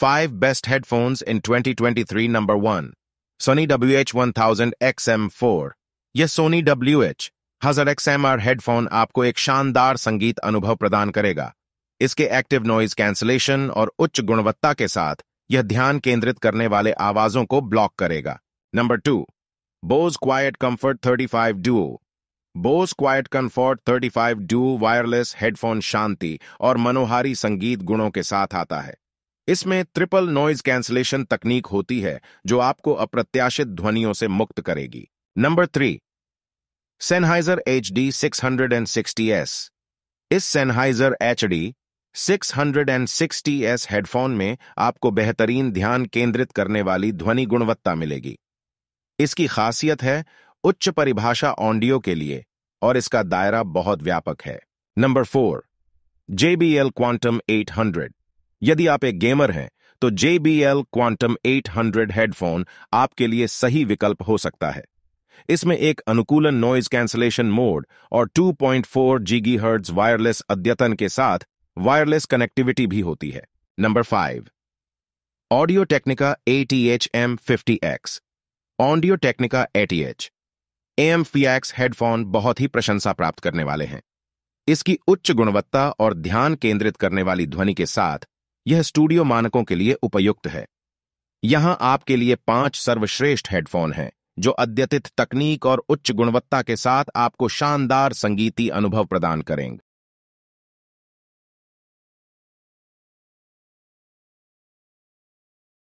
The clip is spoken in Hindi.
5 Best Headphones in 2023 Number 1 Sony WH-1000XM4 यह Sony WH 1000XMR हेडफोन आपको एक शानदार संगीत अनुभव प्रदान करेगा इसके एक्टिव नॉइज कैंसलेशन और उच्च गुणवत्ता के साथ यह ध्यान केंद्रित करने वाले आवाजों को ब्लॉक करेगा number two Bose Quiet Comfort 35 two Bose Quiet Comfort 35 two wireless headphone शांति और मनोहारी संगीत गुणों के साथ आता है इसमें ट्रिपल नॉइज कैंसलेशन तकनीक होती है जो आपको अप्रत्याशित ध्वनियों से मुक्त करेगी number three Sennheiser H D six hundred and इस Sennheiser H D six hundred and sixty S headphone में आपको बेहतरीन ध्यान केंद्रित करने वाली ध्वनि गुणवत्ता मिलेगी इसकी खासियत है उच्च परिभाषा ऑडियो के लिए और इसका दायरा बहुत व्यापक है नंबर फोर JBL Quantum 800 यदि आप एक गेमर हैं तो JBL Quantum 800 हेडफोन आपके लिए सही विकल्प हो सकता है इसमें एक अनुकूलन नॉइज कैंसलेशन मोड और 2.4 हर्ड वायरलेस अद्यतन के साथ वायरलेस कनेक्टिविटी भी होती है number five Audio Technica M fifty X Audio Technica H M X headphone बहुत ही प्रशंसा प्राप्त करने वाले हैं इसकी उच्च गुणवत्ता और ध्यान केंद्रित करने वाली ध्वनि के साथ यह स्टूडियो मानकों के लिए उपयुक्त है यहां आपके लिए पांच सर्वश्रेष्ठ हेडफोन हैं जो अद्यतित तकनीक और उच्च गुणवत्ता के साथ आपको शानदार संगीती अनुभव प्रदान करेंगे